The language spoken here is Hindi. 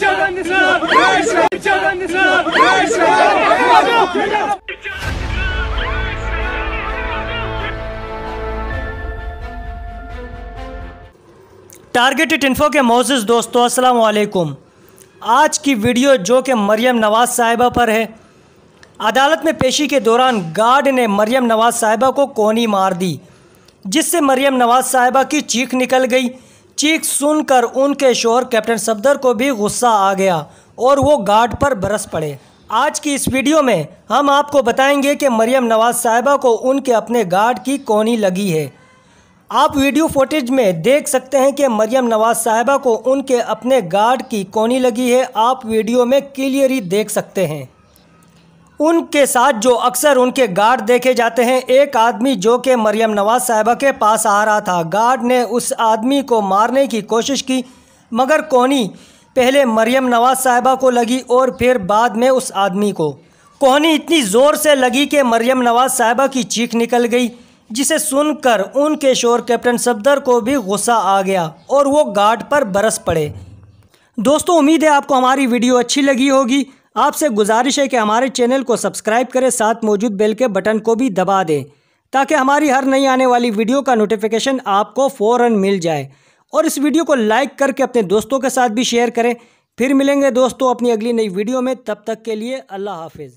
टारगेटेड इन्फो के मोजिज दोस्तों अस्सलाम आज की वीडियो जो कि मरियम नवाज़ साहिबा पर है अदालत में पेशी के दौरान गार्ड ने मरियम नवाज़ साहिबा को कोनी मार दी जिससे मरियम नवाज़ साहिबा की चीख निकल गई चीख सुनकर उनके शोर कैप्टन सफदर को भी गुस्सा आ गया और वो गार्ड पर बरस पड़े आज की इस वीडियो में हम आपको बताएंगे कि मरियम नवाज़ साहिबा को उनके अपने गार्ड की कोनी लगी है आप वीडियो फुटेज में देख सकते हैं कि मरियम नवाज़ साहिबा को उनके अपने गार्ड की कोनी लगी है आप वीडियो में क्लियर ही देख सकते हैं उनके साथ जो अक्सर उनके गार्ड देखे जाते हैं एक आदमी जो कि मरियम नवाज साहबा के पास आ रहा था गार्ड ने उस आदमी को मारने की कोशिश की मगर कोहनी पहले मरियम नवाज साहबा को लगी और फिर बाद में उस आदमी को कोहनी इतनी ज़ोर से लगी कि मरियम नवाज साहबा की चीख निकल गई जिसे सुनकर उनके शोर कैप्टन सफदर को भी गुस्सा आ गया और वो गार्ड पर बरस पड़े दोस्तों उम्मीद है आपको हमारी वीडियो अच्छी लगी होगी आपसे गुजारिश है कि हमारे चैनल को सब्सक्राइब करें साथ मौजूद बेल के बटन को भी दबा दें ताकि हमारी हर नई आने वाली वीडियो का नोटिफिकेशन आपको फ़ौर मिल जाए और इस वीडियो को लाइक करके अपने दोस्तों के साथ भी शेयर करें फिर मिलेंगे दोस्तों अपनी अगली नई वीडियो में तब तक के लिए अल्लाह हाफिज़